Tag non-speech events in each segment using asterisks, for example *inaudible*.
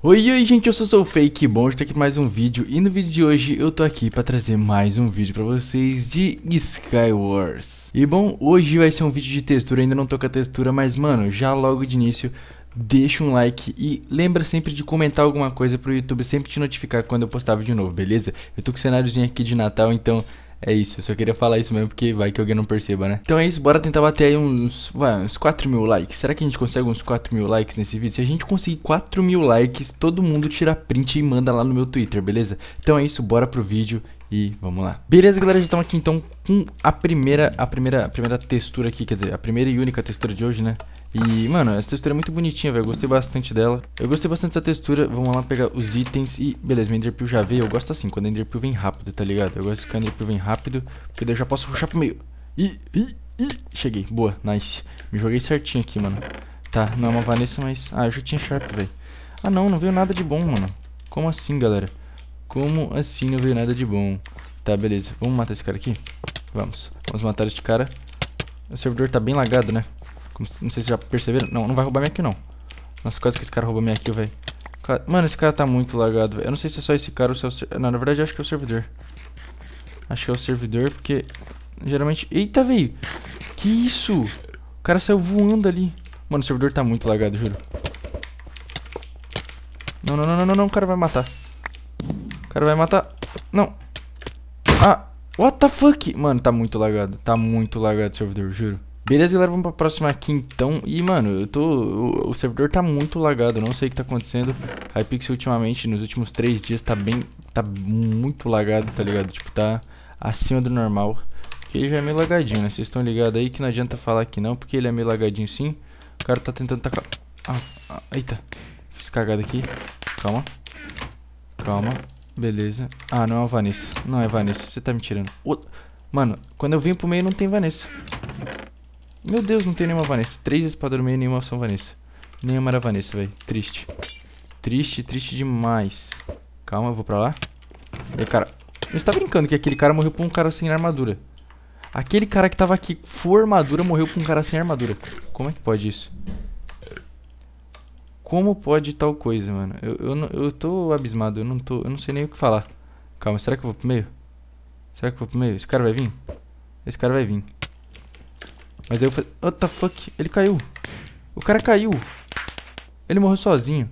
Oi, oi gente, eu sou, sou o Fake Bom, estou aqui mais um vídeo e no vídeo de hoje eu tô aqui para trazer mais um vídeo para vocês de Skywars. E bom, hoje vai ser um vídeo de textura, ainda não tô com a textura, mas mano, já logo de início deixa um like e lembra sempre de comentar alguma coisa pro YouTube sempre te notificar quando eu postar vídeo novo, beleza? Eu tô com o cenáriozinho aqui de Natal, então é isso, eu só queria falar isso mesmo, porque vai que alguém não perceba, né? Então é isso, bora tentar bater aí uns, vai, uns 4 mil likes. Será que a gente consegue uns 4 mil likes nesse vídeo? Se a gente conseguir 4 mil likes, todo mundo tira print e manda lá no meu Twitter, beleza? Então é isso, bora pro vídeo e vamos lá. Beleza, galera, já estamos aqui então com a primeira, a primeira, a primeira textura aqui, quer dizer, a primeira e única textura de hoje, né? E, mano, essa textura é muito bonitinha, velho. Gostei bastante dela. Eu gostei bastante dessa textura. Vamos lá pegar os itens e... Beleza, meu Enderpeel já veio. Eu gosto assim, quando o Enderpeel vem rápido, tá ligado? Eu gosto que o Enderpeel vem rápido, porque daí eu já posso puxar pro meio. Ih, ih, ih. Cheguei. Boa, nice. Me joguei certinho aqui, mano. Tá, não é uma Vanessa, mas... Ah, eu já tinha Sharp, velho. Ah, não, não veio nada de bom, mano. Como assim, galera? Como assim não veio nada de bom? Tá, beleza. Vamos matar esse cara aqui? Vamos. Vamos matar este cara. O servidor tá bem lagado, né? Como, não sei se já perceberam. Não, não vai roubar minha aqui, não. Nossa, quase que esse cara roubou minha aqui, velho. Mano, esse cara tá muito lagado, velho. Eu não sei se é só esse cara ou se é o... Ser... Não, na verdade, eu acho que é o servidor. Acho que é o servidor, porque... Geralmente... Eita, velho! Que isso? O cara saiu voando ali. Mano, o servidor tá muito lagado, juro. Não, não, não, não, não, não. O cara vai matar. O cara vai matar. Não. Ah. What the fuck? Mano, tá muito lagado. Tá muito lagado o servidor, juro. Beleza, galera, vamos pra próxima aqui então. E, mano, eu tô. O, servidor tá muito lagado, não sei o que tá acontecendo. Hypixel ultimamente, nos últimos três dias, tá bem. Tá muito lagado, tá ligado? Tipo, tá acima do normal. Porque ele já é meio lagadinho, né? Vocês estão ligados aí que não adianta falar que não, porque ele é meio lagadinho sim. O cara tá tentando tacar. Ah, ah, eita. Fiz cagada aqui. Calma. Calma. Beleza. Ah, não é o Vanessa. Não é Vanessa. Você tá me tirando. Mano, quando eu vim pro meio não tem Vanessa. Meu Deus, não tem nenhuma Vanessa. Três espadas no meio, nenhuma são Vanessa. Nenhuma era Vanessa, velho. Triste. Triste, triste demais. Calma, eu vou pra lá. E cara... Você tá brincando que aquele cara morreu por um cara sem armadura. Aquele cara que tava aqui formadura armadura morreu por um cara sem armadura. Como é que pode isso? Como pode tal coisa, mano? Eu, eu, eu tô abismado, eu não, tô, eu não sei nem o que falar. Calma, será que eu vou pro meio? Será que eu vou pro meio? Esse cara vai vir? Esse cara vai vir. Mas aí eu falei, what the fuck? Ele caiu. O cara caiu. Ele morreu sozinho.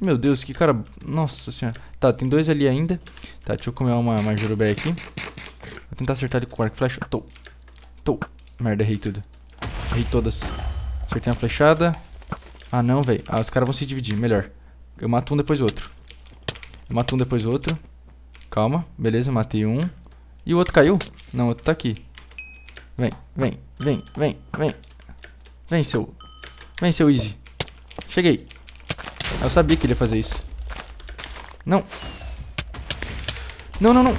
Meu Deus, que cara... Nossa senhora. Tá, tem dois ali ainda. Tá, deixa eu comer uma, uma jurubé aqui. Vou tentar acertar ele com arco e flecha. Tô. Tô. Merda, errei tudo. Errei todas. Acertei uma flechada. Ah, não, velho. Ah, os caras vão se dividir. Melhor. Eu mato um, depois o outro. Eu mato um, depois o outro. Calma. Beleza, matei um. E o outro caiu? Não, o outro tá aqui. Vem, vem, vem, vem, vem. Vem, seu. Vem, seu Easy. Cheguei. Eu sabia que ele ia fazer isso. Não. Não, não, não.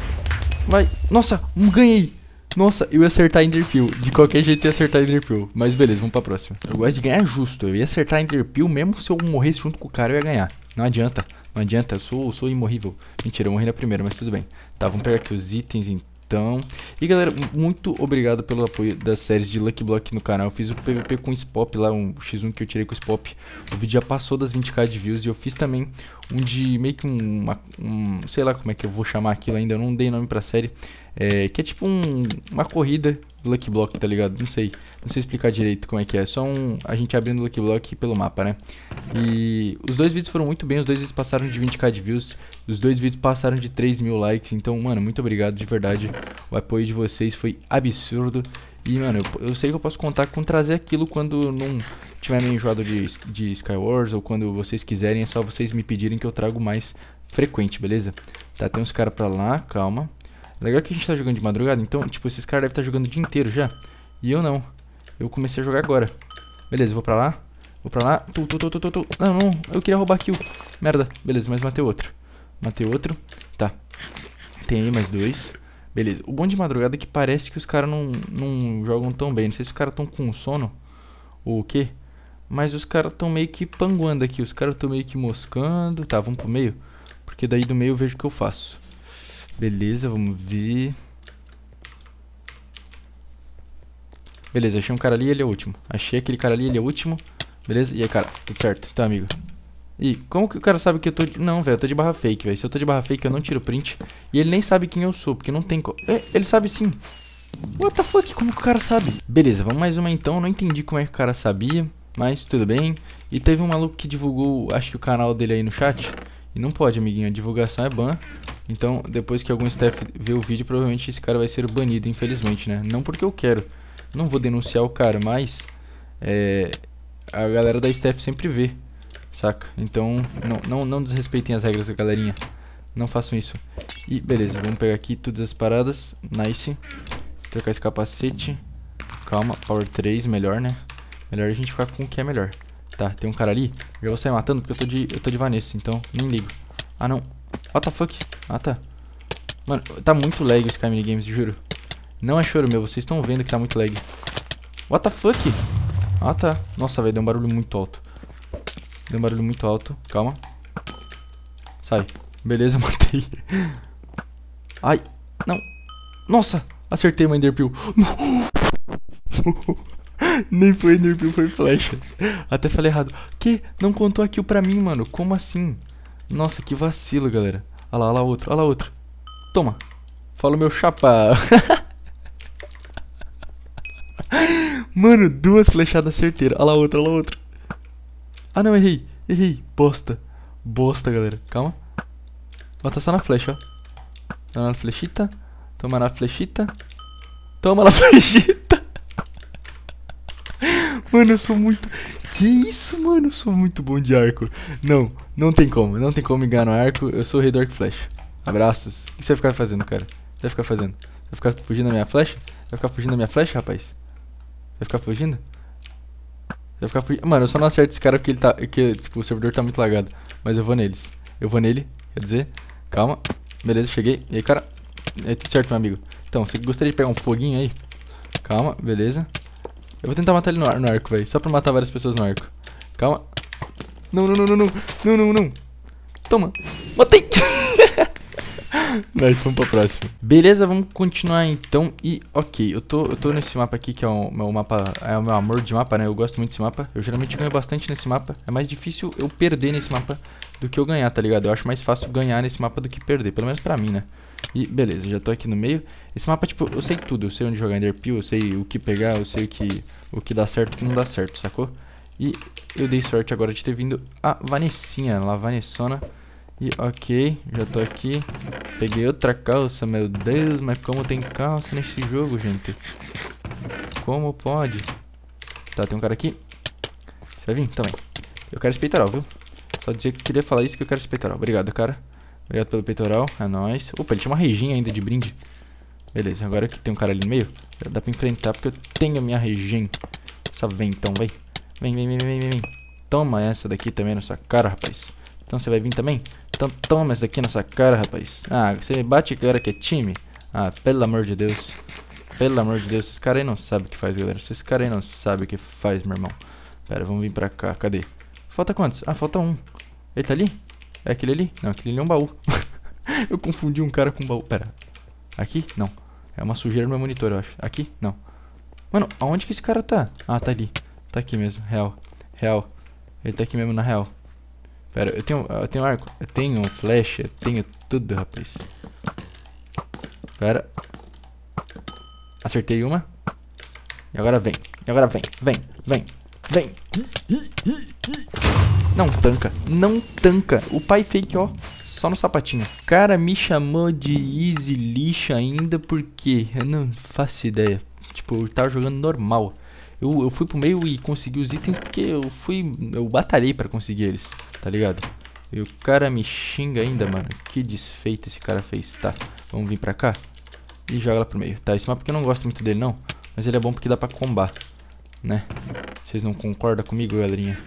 Vai. Nossa, ganhei. Nossa, eu ia acertar Enderpeel. De qualquer jeito ia acertar Enderpeel. Mas beleza, vamos pra próxima. Eu gosto de ganhar justo. Eu ia acertar Enderpeel mesmo se eu morresse junto com o cara, eu ia ganhar. Não adianta. Não adianta, eu sou, sou imorrível. Mentira, eu morri na primeira, mas tudo bem. Tá, vamos pegar aqui os itens então. Então, e galera, muito obrigado pelo apoio das séries de Lucky Block no canal. Eu fiz o PVP com o Spop lá, um X1 que eu tirei com o Spop. O vídeo já passou das 20k de views e eu fiz também um de meio que um, uma, um sei lá como é que eu vou chamar aquilo ainda, eu não dei nome pra série. É, que é tipo um, uma corrida Lucky Block, tá ligado? Não sei, não sei explicar direito como é que é. Só um, a gente abrindo Lucky Block pelo mapa, né? E os dois vídeos foram muito bem, os dois vídeos passaram de 20k de views, os dois vídeos passaram de 3 mil likes. Então, mano, muito obrigado de verdade. O apoio de vocês foi absurdo. E, mano, eu, eu sei que eu posso contar com trazer aquilo quando não tiver meio enjoado de, de Skywars ou quando vocês quiserem, é só vocês me pedirem que eu trago mais frequente, beleza? Tá, tem uns caras pra lá, calma. Legal que a gente tá jogando de madrugada, então, tipo, esses caras devem estar tá jogando o dia inteiro já. E eu não. Eu comecei a jogar agora. Beleza, vou pra lá. Vou pra lá. Tu, tu, tu, tu, tu, tu. Não, não. Eu queria roubar kill. Merda. Beleza, mas matei outro. Matei outro. Tá. Tem aí mais dois. Beleza. O bom de madrugada é que parece que os caras não, não jogam tão bem. Não sei se os caras estão com sono ou o quê. Mas os caras estão meio que panguando aqui. Os caras estão meio que moscando. Tá, vamos pro meio. Porque daí do meio eu vejo o que eu faço. Beleza, vamos ver. Beleza, achei um cara ali ele é o último. Achei aquele cara ali, ele é o último. Beleza? E aí, cara? Tudo certo? Tá, amigo. E como que o cara sabe que eu tô de... Não, velho, eu tô de barra fake, velho. Se eu tô de barra fake, eu não tiro print. E ele nem sabe quem eu sou, porque não tem... Co... É, ele sabe sim. What the fuck? Como que o cara sabe? Beleza, vamos mais uma então. Não entendi como é que o cara sabia, mas tudo bem. E teve um maluco que divulgou, acho que o canal dele aí no chat. E não pode, amiguinho, a divulgação é ban. Então, depois que algum staff ver o vídeo, provavelmente esse cara vai ser banido, infelizmente, né? Não porque eu quero, não vou denunciar o cara, mas é, a galera da staff sempre vê, saca? Então, não, não, não desrespeitem as regras, galerinha. Não façam isso. E, beleza, vamos pegar aqui todas as paradas. Nice. Trocar esse capacete. Calma, Power 3, melhor, né? Melhor a gente ficar com o que é melhor. Tá, tem um cara ali. já vou sair matando porque eu tô de, eu tô de Vanessa, então nem ligo. Ah, não. What the fuck? Ah, tá. Mano, tá muito lag esse Camille Games, juro. Não é choro meu, vocês estão vendo que tá muito lag. What the fuck? Ah, tá. Nossa, velho, deu um barulho muito alto. Deu um barulho muito alto. Calma. Sai. Beleza, *laughs* matei. Ai. Não. Nossa. Acertei uma Enderpeel. *gasps* Não. Nem foi nem foi flecha. Até falei errado. Que? Não contou aquilo pra mim, mano. Como assim? Nossa, que vacilo, galera. Olha lá, olha lá outro, olha lá outro. Toma. Fala meu chapa. *laughs* mano, duas flechadas certeiras. Olha lá outra, olha lá outro. Ah, não, errei. Errei. Bosta. Bosta, galera. Calma. Ó, tá só na flecha, ó. Toma na flechita. Toma na flechita. Toma na *laughs* flechita. Mano, eu sou muito. Que isso, mano? Eu sou muito bom de arco. Não, não tem como. Não tem como enganar arco. Eu sou o rei do arco flash. Abraços. O que você vai ficar fazendo, cara? Você vai ficar fazendo? Você vai ficar fugindo da minha flecha? Vai ficar fugindo da minha flecha, rapaz? Vai ficar fugindo? Vai ficar fugindo? Mano, eu só não acerto esse cara porque ele tá. Porque, tipo, o servidor tá muito lagado. Mas eu vou neles. Eu vou nele, quer dizer. Calma. Beleza, cheguei. E aí, cara? É tudo certo, meu amigo. Então, você gostaria de pegar um foguinho aí? Calma, beleza. Eu vou tentar matar ele no, ar, no arco, velho. Só pra matar várias pessoas no arco. Calma. Não, não, não, não, não. Não, não, não. Toma. Matei. *laughs* Mas vamos pra próxima. Beleza, vamos continuar então. E, ok, eu tô, eu tô nesse mapa aqui que é o meu mapa. É o meu amor de mapa, né? Eu gosto muito desse mapa. Eu geralmente ganho bastante nesse mapa. É mais difícil eu perder nesse mapa do que eu ganhar, tá ligado? Eu acho mais fácil ganhar nesse mapa do que perder, pelo menos pra mim, né? E beleza, já tô aqui no meio. Esse mapa, tipo, eu sei tudo. Eu sei onde jogar Enderpeel, eu sei o que pegar, eu sei o que, o que dá certo e o que não dá certo, sacou? E eu dei sorte agora de ter vindo a Vanessinha, lá, Vanessona. E ok, já tô aqui. Peguei outra calça, meu Deus, mas como tem calça nesse jogo, gente? Como pode? Tá, tem um cara aqui. Você vai vir? Também. Eu quero esse peitoral, viu? Só dizer que queria falar isso que eu quero esse peitoral. Obrigado, cara. Obrigado pelo peitoral. É nóis. Opa, ele tinha uma reginha ainda de brinde. Beleza, agora que tem um cara ali no meio, já dá pra enfrentar porque eu tenho a minha regen. Só vem então, vai. Vem, vem, vem, vem, vem. Toma essa daqui também na sua cara, rapaz. Então você vai vir também? Então toma essa daqui nessa cara, rapaz. Ah, você me bate cara que é time? Ah, pelo amor de Deus. Pelo amor de Deus, esses caras aí não sabem o que faz, galera. Esses caras aí não sabem o que faz, meu irmão. Pera, vamos vir pra cá. Cadê? Falta quantos? Ah, falta um. Ele tá ali? É aquele ali? Não, aquele ali é um baú. *laughs* eu confundi um cara com um baú. Pera. Aqui? Não. É uma sujeira no meu monitor, eu acho. Aqui? Não. Mano, aonde que esse cara tá? Ah, tá ali. Tá aqui mesmo, real. Real. Ele tá aqui mesmo, na real. Pera, eu tenho, eu tenho arco, eu tenho flecha, eu tenho tudo, rapaz. Pera. Acertei uma. E agora vem, e agora vem, vem, vem, vem. Não tanca, não tanca. O pai fake, ó só no sapatinho. O cara me chamou de easy lixo ainda porque eu não faço ideia. Tipo, eu tava jogando normal. Eu, eu fui pro meio e consegui os itens porque eu fui. Eu batalhei pra conseguir eles tá ligado? E o cara me xinga ainda, mano. Que desfeita esse cara fez. Tá, vamos vir pra cá. E joga lá pro meio. Tá, esse mapa que eu não gosto muito dele, não. Mas ele é bom porque dá pra combar, né? Vocês não concordam comigo, galerinha?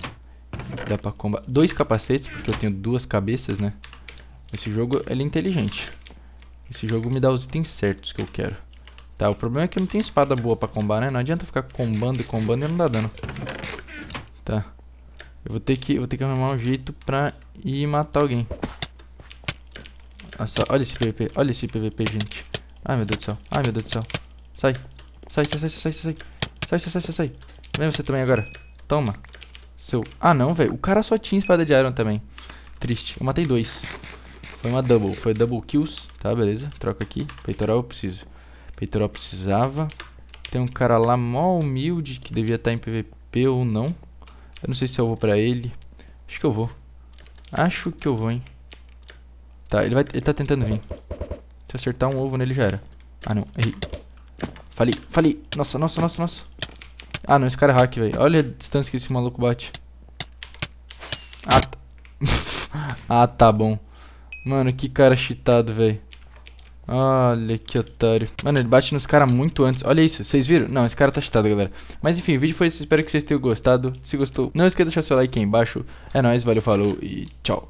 Dá pra combar. Dois capacetes, porque eu tenho duas cabeças, né? Esse jogo, ele é inteligente. Esse jogo me dá os itens certos que eu quero. Tá, o problema é que eu não tenho espada boa pra combar, né? Não adianta ficar combando e combando e não dá dano. Tá. Eu vou ter que, vou ter que arrumar um jeito pra ir matar alguém. Nossa, ah, olha esse PVP, olha esse PVP, gente. Ai, meu Deus do céu. Ai, meu Deus do céu. Sai. Sai, sai, sai, sai, sai. Sai, sai, sai, sai, Vem você também agora. Toma. Seu... Ah, não, velho. O cara só tinha espada de iron também. Triste. Eu matei dois. Foi uma double. Foi double kills. Tá, beleza. Troca aqui. Peitoral eu preciso. Peitoral precisava. Tem um cara lá mó humilde que devia estar tá em PVP ou não. Eu não sei se eu vou pra ele. Acho que eu vou. Acho que eu vou, hein. Tá, ele, vai, ele tá tentando vir. Se acertar um ovo nele já era. Ah, não. Errei. Falei, falei. Nossa, nossa, nossa, nossa. Ah, não. Esse cara é hack, velho. Olha a distância que esse maluco bate. Ah, tá. *laughs* ah, tá bom. Mano, que cara cheatado, velho. Olha que otário. Mano, ele bate nos caras muito antes. Olha isso, vocês viram? Não, esse cara tá cheatado, galera. Mas enfim, o vídeo foi esse. Espero que vocês tenham gostado. Se gostou, não esqueça de deixar seu like aí embaixo. É nóis, valeu, falou e tchau.